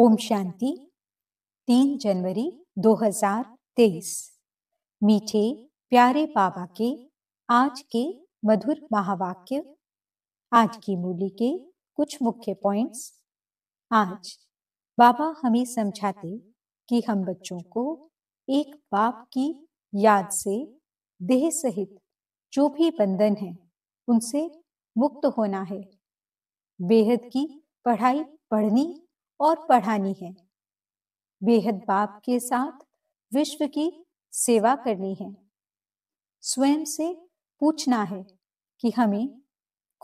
ओम शांति तीन जनवरी 2023 मीठे प्यारे बाबा के आज के मधुर महावाक्य आज की मूली के कुछ मुख्य पॉइंट्स आज बाबा हमें समझाते कि हम बच्चों को एक बाप की याद से देह सहित जो भी बंधन है उनसे मुक्त होना है बेहद की पढ़ाई पढ़नी और पढ़ानी है बेहद बाप के साथ विश्व की सेवा करनी है स्वयं से पूछना है कि हमें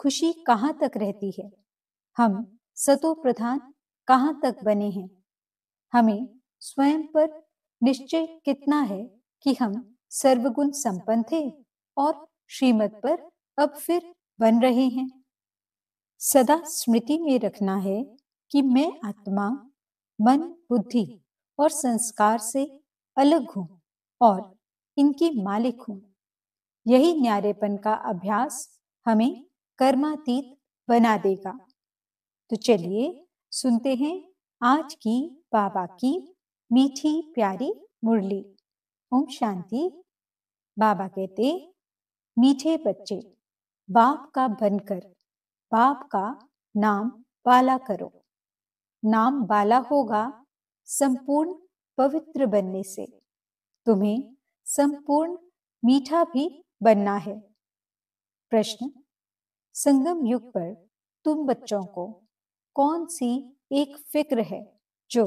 खुशी कहाँ तक रहती है हम सतो प्रधान कहाँ तक बने हैं हमें स्वयं पर निश्चय कितना है कि हम सर्वगुण संपन्न थे और श्रीमत पर अब फिर बन रहे हैं सदा स्मृति में रखना है कि मैं आत्मा मन बुद्धि और संस्कार से अलग हूँ और इनकी मालिक हूँ यही न्यारेपन का अभ्यास हमें कर्मातीत बना देगा तो चलिए सुनते हैं आज की बाबा की मीठी प्यारी मुरली ओम शांति बाबा कहते मीठे बच्चे बाप का बनकर बाप का नाम वाला करो नाम बाला होगा संपूर्ण पवित्र बनने से तुम्हें संपूर्ण मीठा भी बनना है प्रश्न संगम युग पर तुम बच्चों को कौन सी एक फिक्र है जो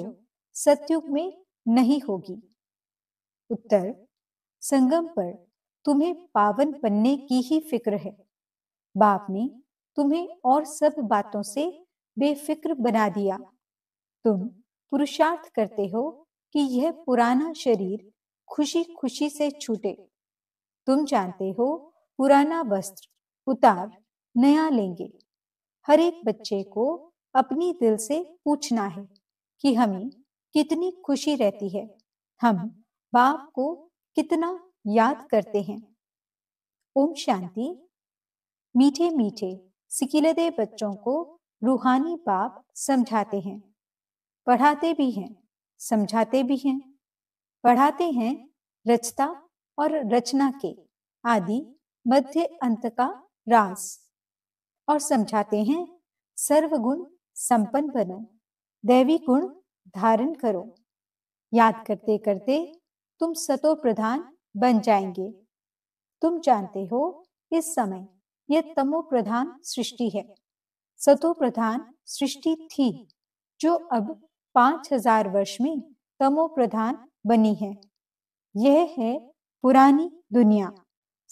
सतयुग में नहीं होगी उत्तर संगम पर तुम्हें पावन बनने की ही फिक्र है बाप ने तुम्हें और सब बातों से बेफिक्र बना दिया तुम पुरुषार्थ करते हो कि यह पुराना शरीर खुशी खुशी से छूटे तुम जानते हो पुराना वस्त्र उतार नया लेंगे हर एक बच्चे को अपनी दिल से पूछना है कि हमें कितनी खुशी रहती है हम बाप को कितना याद करते हैं ओम शांति मीठे मीठे सिकिलदे बच्चों को रूहानी बाप समझाते हैं पढ़ाते भी हैं समझाते भी हैं पढ़ाते हैं रचता और रचना के आदि मध्य अंत का रास और समझाते हैं सर्वगुण संपन्न बनो दैवी गुण धारण करो याद करते करते तुम सतो प्रधान बन जाएंगे तुम जानते हो इस समय यह तमो प्रधान सृष्टि है सतो प्रधान सृष्टि थी जो अब पांच हजार वर्ष में तमो प्रधान बनी है यह है पुरानी दुनिया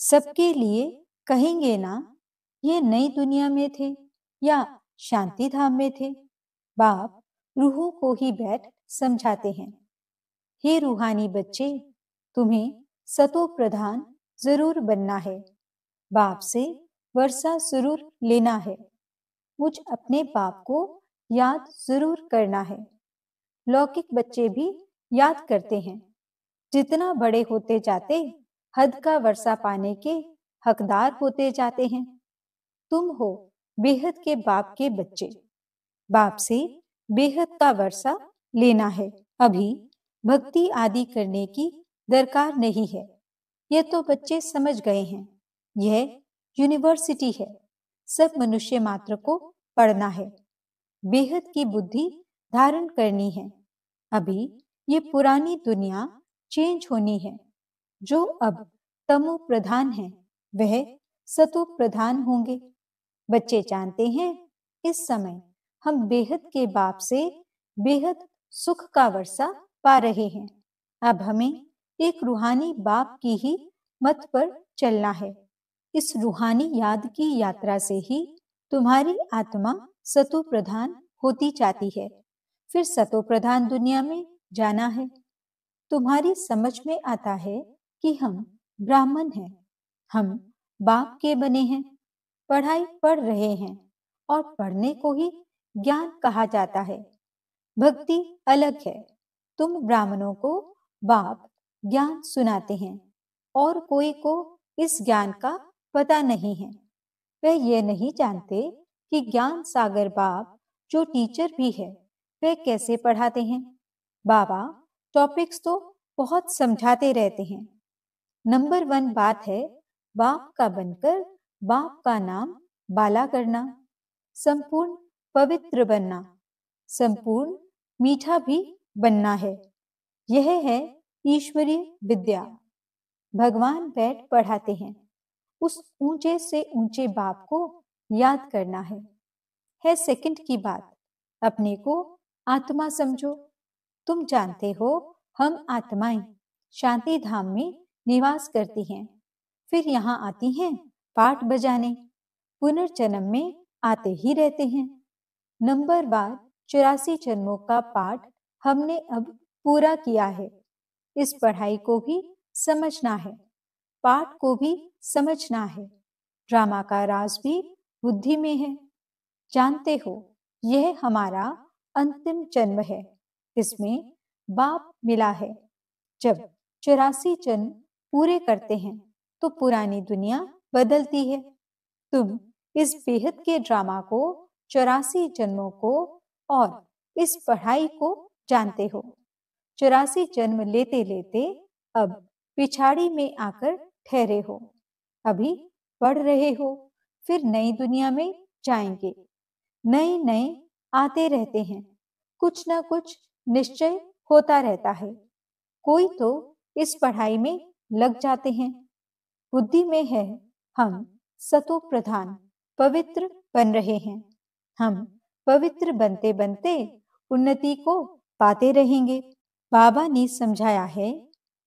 सबके लिए कहेंगे ना ये नई दुनिया में थे या शांति धाम में थे बाप रूहों को ही बैठ समझाते हैं हे रूहानी बच्चे तुम्हें सतो प्रधान जरूर बनना है बाप से वर्षा जरूर लेना है मुझ अपने बाप को याद जरूर करना है लौकिक बच्चे भी याद करते हैं जितना बड़े होते जाते हद का वर्षा पाने के हकदार होते जाते हैं तुम हो बेहद के बाप के बच्चे बाप से बेहद का वर्षा लेना है अभी भक्ति आदि करने की दरकार नहीं है यह तो बच्चे समझ गए हैं यह यूनिवर्सिटी है सब मनुष्य मात्र को पढ़ना है बेहद की बुद्धि धारण करनी है अभी ये पुरानी दुनिया चेंज होनी है जो अब तमो प्रधान है वह सतो प्रधान होंगे बच्चे जानते हैं इस समय हम बेहद के बाप से बेहद सुख का वर्षा पा रहे हैं अब हमें एक रूहानी बाप की ही मत पर चलना है इस रूहानी याद की यात्रा से ही तुम्हारी आत्मा सतु प्रधान होती जाती है फिर सतो प्रधान दुनिया में जाना है तुम्हारी समझ में आता है कि हम ब्राह्मण हैं हम बाप के बने हैं पढ़ाई पढ़ रहे हैं और पढ़ने को ही ज्ञान कहा जाता है भक्ति अलग है तुम ब्राह्मणों को बाप ज्ञान सुनाते हैं और कोई को इस ज्ञान का पता नहीं है वह यह नहीं जानते कि ज्ञान सागर बाप जो टीचर भी है वे कैसे पढ़ाते हैं बाबा टॉपिक्स तो बहुत समझाते रहते हैं नंबर वन बात है बाप का बनकर बाप का नाम बाला करना संपूर्ण पवित्र बनना संपूर्ण मीठा भी बनना है यह है ईश्वरीय विद्या भगवान बैठ पढ़ाते हैं उस ऊंचे से ऊंचे बाप को याद करना है है सेकंड की बात अपने को आत्मा समझो तुम जानते हो हम आत्माएं शांति धाम में निवास करती हैं फिर यहाँ आती हैं पाठ बजाने पुनर्जन्म में आते ही रहते हैं नंबर बार चौरासी जन्मों का पाठ हमने अब पूरा किया है इस पढ़ाई को भी समझना है पाठ को भी समझना है ड्रामा का राज भी बुद्धि में है जानते हो यह हमारा अंतिम जन्म है इसमें बाप मिला है जब चौरासी जन्म पूरे करते हैं तो पुरानी दुनिया बदलती है तुम इस बेहद के ड्रामा को चौरासी जन्मों को और इस पढ़ाई को जानते हो चौरासी जन्म लेते लेते अब पिछाड़ी में आकर ठहरे हो अभी पढ़ रहे हो फिर नई दुनिया में जाएंगे नए नए आते रहते हैं कुछ ना कुछ निश्चय होता रहता है कोई तो इस पढ़ाई में लग जाते हैं बुद्धि में है हम सतो प्रधान पवित्र बन रहे हैं हम पवित्र बनते बनते उन्नति को पाते रहेंगे बाबा ने समझाया है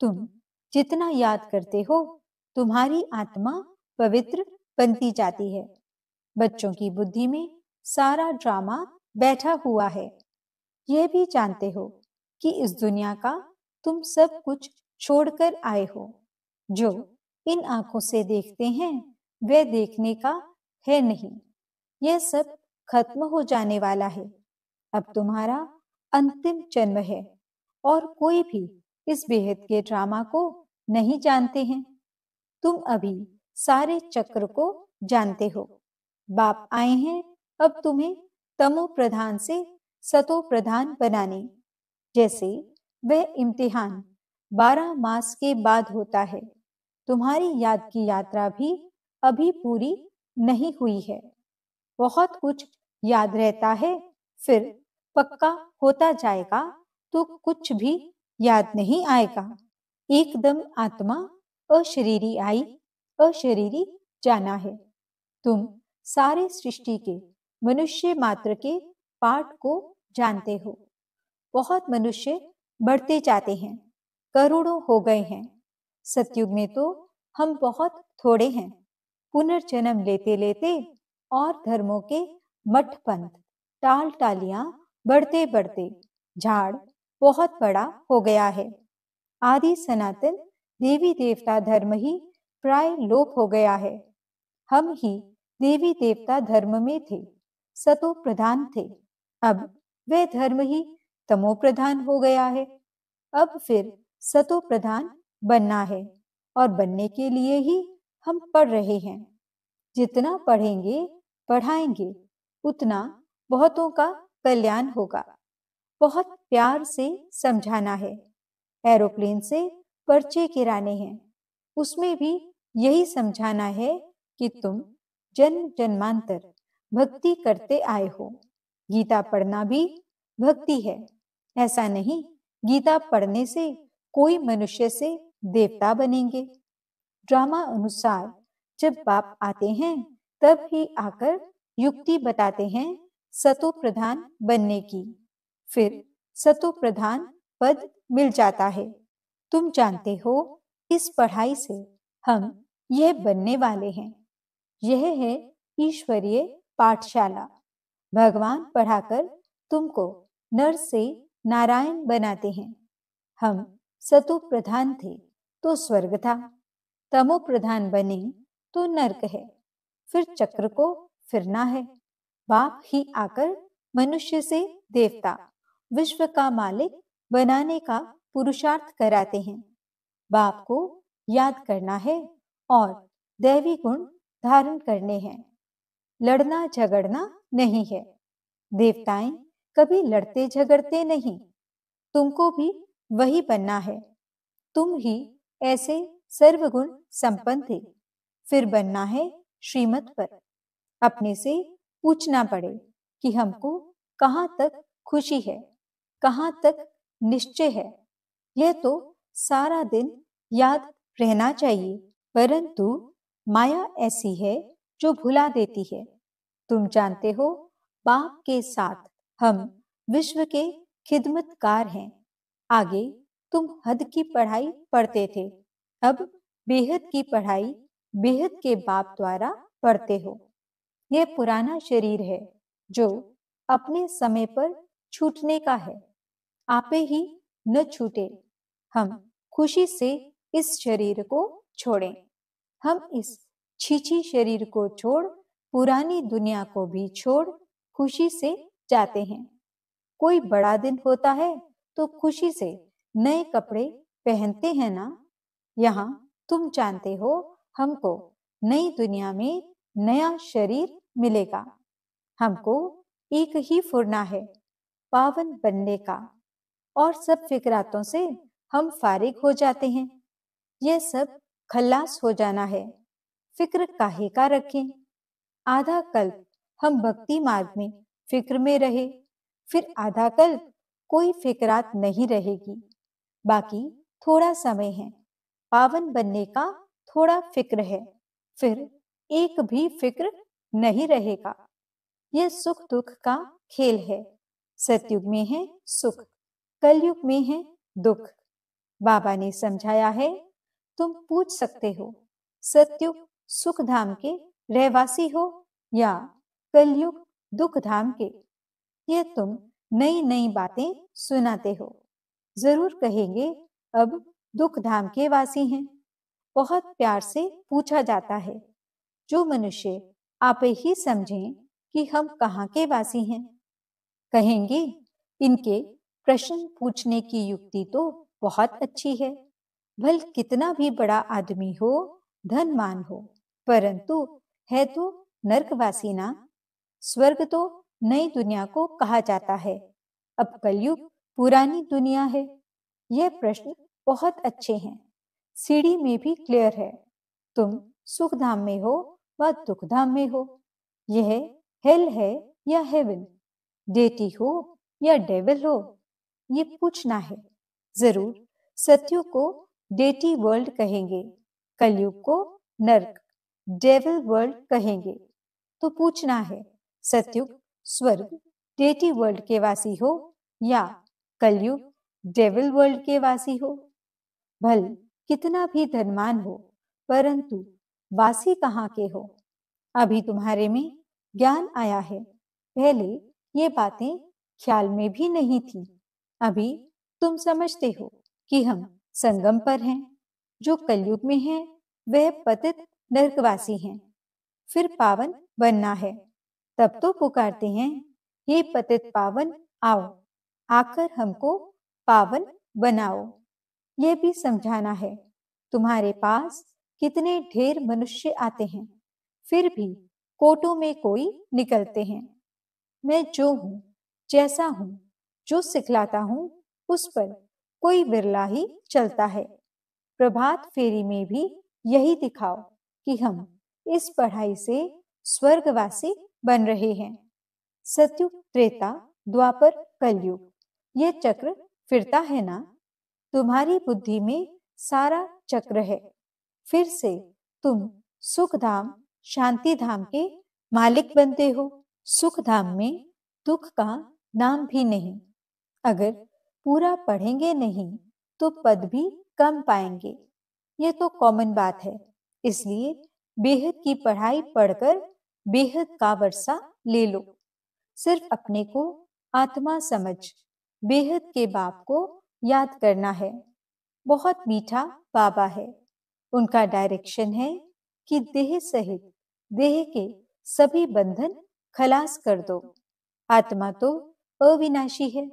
तुम जितना याद करते हो तुम्हारी आत्मा पवित्र बनती जाती है बच्चों की बुद्धि में सारा ड्रामा बैठा हुआ है यह भी जानते हो कि इस दुनिया का तुम सब कुछ छोड़कर आए हो जो इन आंखों से देखते हैं वह देखने का है नहीं यह सब खत्म हो जाने वाला है अब तुम्हारा अंतिम जन्म है और कोई भी इस बेहद के ड्रामा को नहीं जानते हैं तुम अभी सारे चक्र को जानते हो बाप आए हैं अब तुम्हें तमो प्रधान से सतो प्रधान बनाने जैसे वह इम्तिहान बारह मास के बाद होता है तुम्हारी याद की यात्रा भी अभी पूरी नहीं हुई है बहुत कुछ याद रहता है फिर पक्का होता जाएगा तो कुछ भी याद नहीं आएगा एकदम आत्मा अशरीरी आई अशरीरी जाना है तुम सारे सृष्टि के मनुष्य मात्र के पाठ को जानते हो बहुत मनुष्य बढ़ते जाते हैं करोड़ों हो गए हैं सतयुग में तो हम बहुत थोड़े हैं पुनर्जन्म लेते लेते और धर्मों के मठ पंथ टाल टालियां बढ़ते बढ़ते झाड़ बहुत बड़ा हो गया है आदि सनातन देवी देवता धर्म ही प्राय लोप हो गया है हम ही देवी देवता धर्म में थे सतो प्रधान थे अब वह धर्म ही तमो प्रधान हो गया है अब फिर सतो प्रधान बनना है और बनने के लिए ही हम पढ़ रहे हैं जितना पढ़ेंगे पढ़ाएंगे उतना बहुतों का कल्याण होगा बहुत प्यार से समझाना है एरोप्लेन से पर्चे गिराने हैं उसमें भी यही समझाना है कि तुम जन्म जन्मांतर भक्ति करते आए हो गीता पढ़ना भी भक्ति है ऐसा नहीं गीता पढ़ने से कोई मनुष्य से देवता बनेंगे ड्रामा अनुसार जब बाप आते हैं तब ही आकर युक्ति बताते हैं सतो प्रधान बनने की फिर सतो प्रधान पद मिल जाता है तुम जानते हो इस पढ़ाई से हम यह बनने वाले हैं यह है ईश्वरीय पाठशाला भगवान पढ़ाकर तुमको नर से नारायण बनाते हैं हम सतु प्रधान थे तो स्वर्ग था तमो प्रधान बने तो नर्क है फिर चक्र को फिरना है बाप ही आकर मनुष्य से देवता विश्व का मालिक बनाने का पुरुषार्थ कराते हैं बाप को याद करना है और दैवी गुण धारण करने हैं लड़ना झगड़ना नहीं है देवताएं कभी लड़ते झगड़ते नहीं तुमको भी वही बनना है तुम ही ऐसे सर्वगुण संपन्न थे फिर बनना है श्रीमत पर अपने से पूछना पड़े कि हमको कहाँ तक खुशी है कहाँ तक निश्चय है यह तो सारा दिन याद रहना चाहिए परंतु माया ऐसी है जो भुला देती है तुम जानते हो बाप के साथ हम विश्व के खिदमतकार हैं आगे तुम हद की पढ़ाई पढ़ते थे अब बेहद की पढ़ाई बेहद के बाप द्वारा पढ़ते हो यह पुराना शरीर है जो अपने समय पर छूटने का है आपे ही न छूटे हम खुशी से इस शरीर को छोड़ें हम इस छीछी शरीर को छोड़ पुरानी दुनिया को भी छोड़ खुशी से जाते हैं कोई बड़ा दिन होता है तो खुशी से नए कपड़े पहनते हैं ना यहाँ तुम जानते हो हमको नई दुनिया में नया शरीर मिलेगा हमको एक ही फुरना है पावन बनने का और सब फिक्रातों से हम फारिग हो जाते हैं यह सब खल्लास हो जाना है फिक्र काहे का रखें आधा कल्प हम भक्ति मार्ग में फिक्र में रहे फिर आधा कल्प कोई फिक्रात नहीं रहेगी बाकी थोड़ा समय है पावन बनने का थोड़ा फिक्र है फिर एक भी फिक्र नहीं रहेगा यह सुख दुख का खेल है सतयुग में है सुख कलयुग में है दुख बाबा ने समझाया है तुम पूछ सकते हो सतयुग सुख धाम के रहवासी हो या कलयुग दुख धाम के ये तुम नई नई बातें सुनाते हो जरूर कहेंगे अब दुख धाम के वासी हैं बहुत प्यार से पूछा जाता है जो मनुष्य आप ही समझें कि हम कहाँ के वासी हैं कहेंगे इनके प्रश्न पूछने की युक्ति तो बहुत अच्छी है भल कितना भी बड़ा आदमी हो धनमान हो परंतु है तो नर्कवासी ना स्वर्ग तो नई दुनिया को कहा जाता है अब कलयुग पुरानी दुनिया है यह प्रश्न बहुत अच्छे हैं सीढ़ी में भी क्लियर है तुम सुख धाम में हो व दुख धाम में हो यह हेल है या हेवन डेटी हो या डेविल हो ये पूछना है जरूर सत्यु को डेटी वर्ल्ड कहेंगे कलयुग को नर्क डेविल वर्ल्ड कहेंगे तो पूछना है सत्युग स्वर्ग डेटी वर्ल्ड के वासी हो या कलयुग डेविल वर्ल्ड के वासी हो भल कितना भी धनमान हो परंतु वासी कहाँ के हो अभी तुम्हारे में ज्ञान आया है पहले ये बातें ख्याल में भी नहीं थी अभी तुम समझते हो कि हम संगम पर हैं जो कलयुग में है वह पतित नर्कवासी हैं फिर पावन बनना है तब तो पुकारते हैं ये पतित पावन आओ आकर हमको पावन बनाओ यह भी समझाना है तुम्हारे पास कितने ढेर मनुष्य आते हैं फिर भी कोटों में कोई निकलते हैं मैं जो हूँ जैसा हूँ जो सिखलाता हूँ उस पर कोई बिरला ही चलता है प्रभात फेरी में भी यही दिखाओ कि हम इस पढ़ाई से स्वर्गवासी बन रहे हैं सत्युग त्रेता द्वापर कलयुग यह चक्र फिरता है ना तुम्हारी बुद्धि में सारा चक्र है फिर से तुम सुख धाम शांति धाम के मालिक बनते हो सुख धाम में दुख का नाम भी नहीं अगर पूरा पढ़ेंगे नहीं तो पद भी कम पाएंगे ये तो कॉमन बात है इसलिए बेहद की पढ़ाई पढ़कर बेहद का वर्षा ले लो सिर्फ अपने को आत्मा समझ बेहद के बाप को याद करना है बहुत मीठा बाबा है उनका डायरेक्शन है कि देह सहित देह के सभी बंधन खलास कर दो आत्मा तो अविनाशी है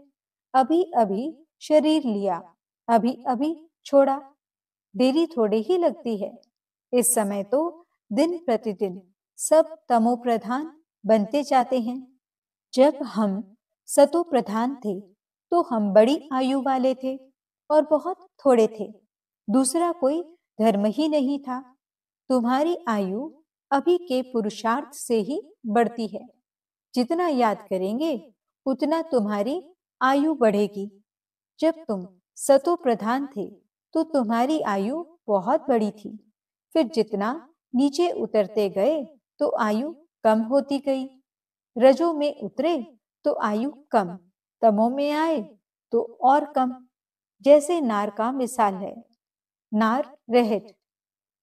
अभी अभी शरीर लिया अभी अभी छोड़ा देरी थोड़ी ही लगती है इस समय तो दिन प्रतिदिन सब तमो प्रधान बनते जाते हैं जब हम सतो प्रधान थे तो हम बड़ी आयु वाले थे और बहुत थोड़े थे दूसरा कोई धर्म ही नहीं था तुम्हारी आयु अभी के पुरुषार्थ से ही बढ़ती है जितना याद करेंगे उतना तुम्हारी आयु बढ़ेगी जब तुम सतो प्रधान थे तो तुम्हारी आयु बहुत बड़ी थी फिर जितना नीचे उतरते गए तो आयु कम होती गई रजो में उतरे तो आयु कम तमो में आए तो और कम जैसे नार का मिसाल है नार रहट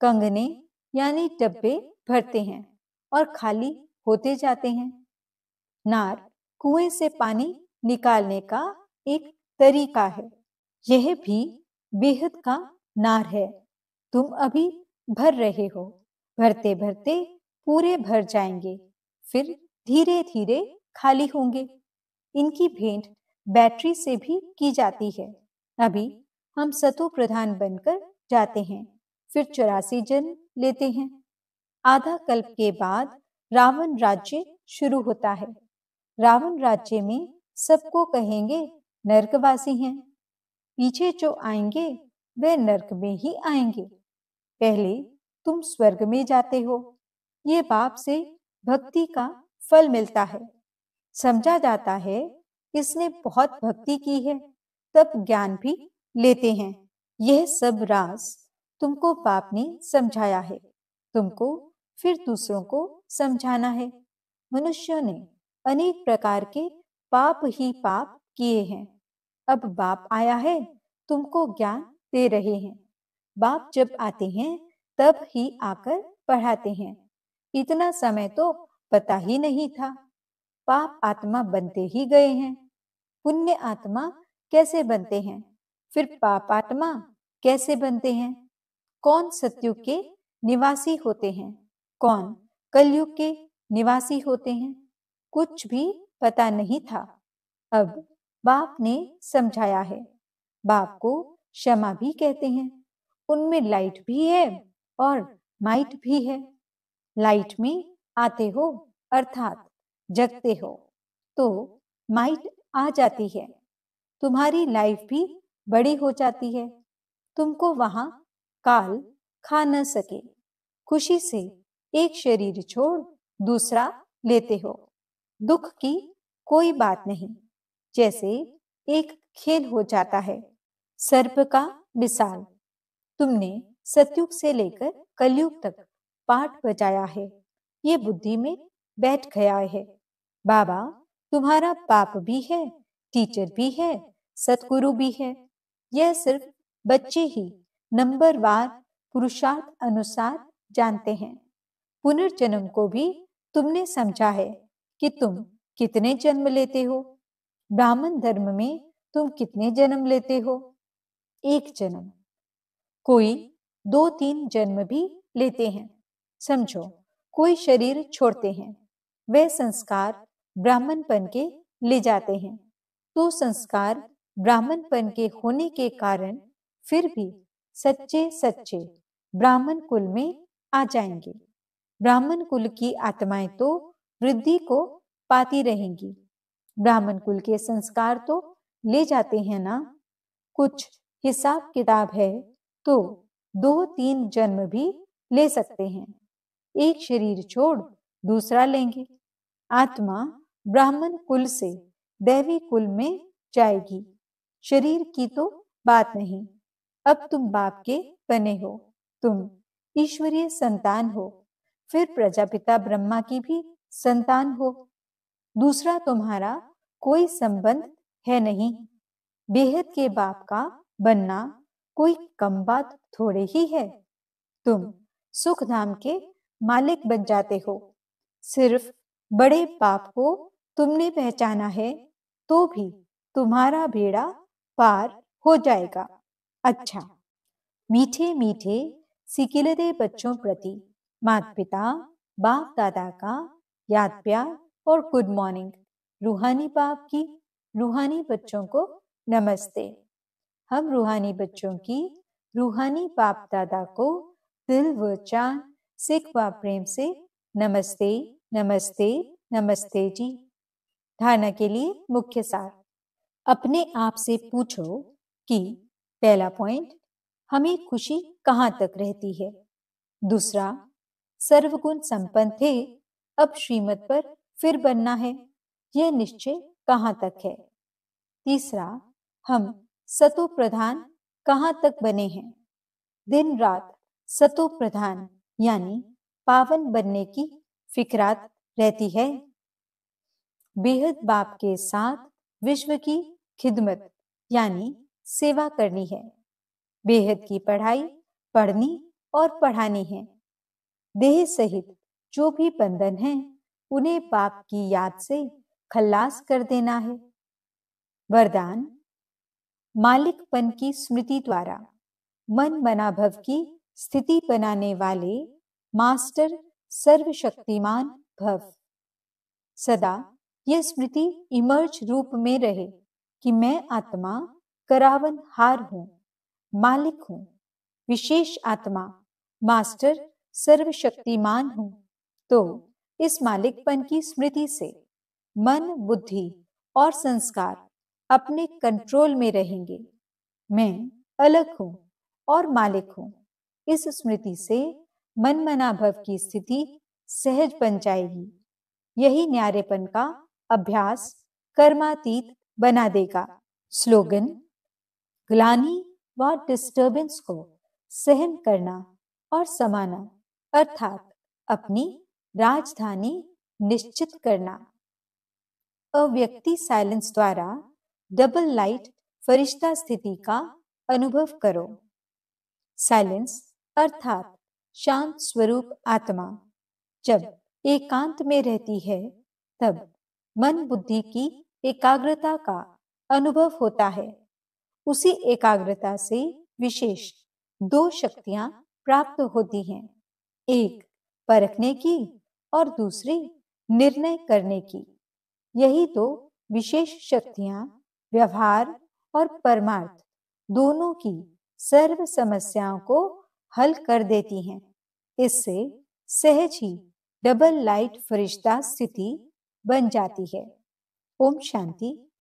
कंगने यानी डब्बे भरते हैं और खाली होते जाते हैं नार कुएं से पानी निकालने का एक तरीका है यह भी बेहद का नार है तुम अभी भर रहे हो भरते भरते पूरे भर जाएंगे फिर धीरे धीरे खाली होंगे इनकी भेंट बैटरी से भी की जाती है अभी हम सतु प्रधान बनकर जाते हैं फिर चौरासी जन लेते हैं आधा कल्प के बाद रावण राज्य शुरू होता है रावण राज्य में सबको कहेंगे नरकवासी हैं पीछे जो आएंगे वे नरक में ही आएंगे पहले तुम स्वर्ग में जाते हो ये बाप से भक्ति का फल मिलता है समझा जाता है इसने बहुत भक्ति की है तब ज्ञान भी लेते हैं यह सब राज तुमको बाप ने समझाया है तुमको फिर दूसरों को समझाना है मनुष्यों ने अनेक प्रकार के पाप ही पाप किए हैं अब बाप आया है तुमको ज्ञान दे रहे हैं बाप जब आते हैं तब ही आकर पढ़ाते हैं इतना समय तो पता ही नहीं था पाप आत्मा बनते ही गए हैं पुण्य आत्मा कैसे बनते हैं फिर पाप आत्मा कैसे बनते हैं कौन सत्युग के निवासी होते हैं कौन कलयुग के निवासी होते हैं कुछ भी पता नहीं था अब बाप ने समझाया है बाप को क्षमा भी कहते हैं उनमें लाइट भी है और माइट भी है लाइट में आते हो अर्थात जगते हो तो माइट आ जाती है तुम्हारी लाइफ भी बड़ी हो जाती है तुमको वहां काल खा न सके खुशी से एक शरीर छोड़ दूसरा लेते हो दुख की कोई बात नहीं जैसे एक खेल हो जाता है सर्प का मिसाल तुमने सतयुग से लेकर कलयुग तक पाठ बचाया है ये बुद्धि में बैठ गया है बाबा तुम्हारा पाप भी है टीचर भी है सतगुरु भी है यह सिर्फ बच्चे ही नंबर वार पुरुषार्थ अनुसार जानते हैं पुनर्जन्म को भी तुमने समझा है कि तुम कितने जन्म लेते हो ब्राह्मण धर्म में तुम कितने जन्म लेते हो एक जन्म कोई दो तीन जन्म भी लेते हैं समझो कोई शरीर छोड़ते हैं वे संस्कार ब्राह्मणपन के ले जाते हैं तो संस्कार ब्राह्मणपन के होने के कारण फिर भी सच्चे सच्चे ब्राह्मण कुल में आ जाएंगे ब्राह्मण कुल की आत्माएं तो वृद्धि को पाती रहेंगी ब्राह्मण कुल के संस्कार तो ले जाते हैं ना कुछ हिसाब किताब है तो दो तीन जन्म भी ले सकते हैं एक शरीर छोड़ दूसरा लेंगे आत्मा ब्राह्मण कुल से दैवी कुल में जाएगी शरीर की तो बात नहीं अब तुम बाप के बने हो तुम ईश्वरीय संतान हो फिर प्रजापिता ब्रह्मा की भी संतान हो दूसरा तुम्हारा कोई संबंध है नहीं बेहद के बाप का बनना कोई कम बात थोड़े ही है तुम सुख धाम के मालिक बन जाते हो सिर्फ बड़े पाप को तुमने पहचाना है तो भी तुम्हारा बेड़ा पार हो जाएगा अच्छा मीठे मीठे सिकिलदे बच्चों प्रति माता पिता बाप दादा का याद प्यार और गुड मॉर्निंग रूहानी बाप की रूहानी बच्चों को नमस्ते हम रूहानी बच्चों की रूहानी बाप दादा को दिल व चांद सिख व प्रेम से नमस्ते नमस्ते नमस्ते जी धारणा के लिए मुख्य सार अपने आप से पूछो कि पहला पॉइंट हमें खुशी कहाँ तक रहती है दूसरा सर्वगुण संपन्न थे अब श्रीमत पर फिर बनना है यह निश्चय कहाँ तक है तीसरा हम सतो प्रधान कहाँ तक बने हैं दिन रात सतो प्रधान यानी पावन बनने की फिक्रात रहती है बेहद बाप के साथ विश्व की खिदमत यानी सेवा करनी है बेहद की पढ़ाई पढ़नी और पढ़ानी है देह सहित जो भी बंधन है उन्हें बाप की याद से खल्लास कर देना है वरदान मालिकपन की स्मृति द्वारा मन मनाभव की स्थिति बनाने वाले मास्टर सर्वशक्तिमान भव सदा यह स्मृति इमर्ज रूप में रहे कि मैं आत्मा करावन हार हूं मालिक हूँ विशेष आत्मा मास्टर सर्वशक्तिमान हूँ तो इस मालिकपन की स्मृति से मन बुद्धि और संस्कार अपने कंट्रोल में रहेंगे मैं अलग हूँ और मालिक हूँ इस स्मृति से मन मनमनाभव की स्थिति सहज बन जाएगी यही न्यारेपन का अभ्यास कर्मातीत बना देगा स्लोगन ग्लानी व डिस्टर्बेंस को सहन करना और समाना अर्थात अपनी राजधानी निश्चित करना अव्यक्ति साइलेंस द्वारा डबल लाइट फरिश्ता स्थिति का अनुभव करो साइलेंस अर्थात शांत स्वरूप आत्मा जब एकांत में रहती है तब मन बुद्धि की एकाग्रता का अनुभव होता है उसी एकाग्रता से विशेष दो शक्तियां प्राप्त होती हैं एक परखने की और दूसरी निर्णय करने की यही दो विशेष शक्तियां व्यवहार और परमार्थ दोनों की सर्व समस्याओं को हल कर देती हैं इससे सहज ही डबल लाइट फरिश्ता स्थिति बन जाती है ओम शांति